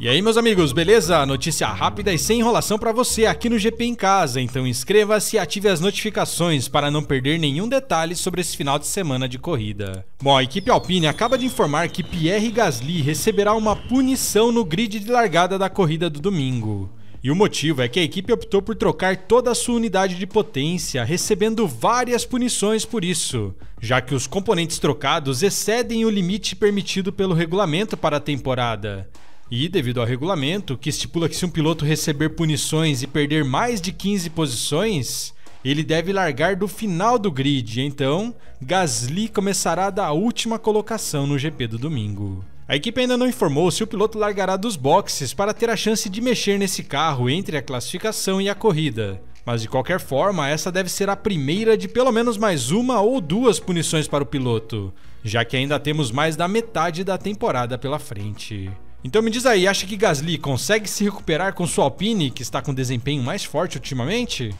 E aí, meus amigos, beleza? Notícia rápida e sem enrolação para você aqui no GP em casa, então inscreva-se e ative as notificações para não perder nenhum detalhe sobre esse final de semana de corrida. Bom, a equipe Alpine acaba de informar que Pierre Gasly receberá uma punição no grid de largada da corrida do domingo. E o motivo é que a equipe optou por trocar toda a sua unidade de potência, recebendo várias punições por isso, já que os componentes trocados excedem o limite permitido pelo regulamento para a temporada. E devido ao regulamento, que estipula que se um piloto receber punições e perder mais de 15 posições, ele deve largar do final do grid, então Gasly começará da última colocação no GP do domingo. A equipe ainda não informou se o piloto largará dos boxes para ter a chance de mexer nesse carro entre a classificação e a corrida. Mas de qualquer forma, essa deve ser a primeira de pelo menos mais uma ou duas punições para o piloto, já que ainda temos mais da metade da temporada pela frente. Então me diz aí, acha que Gasly consegue se recuperar com sua Alpine, que está com desempenho mais forte ultimamente?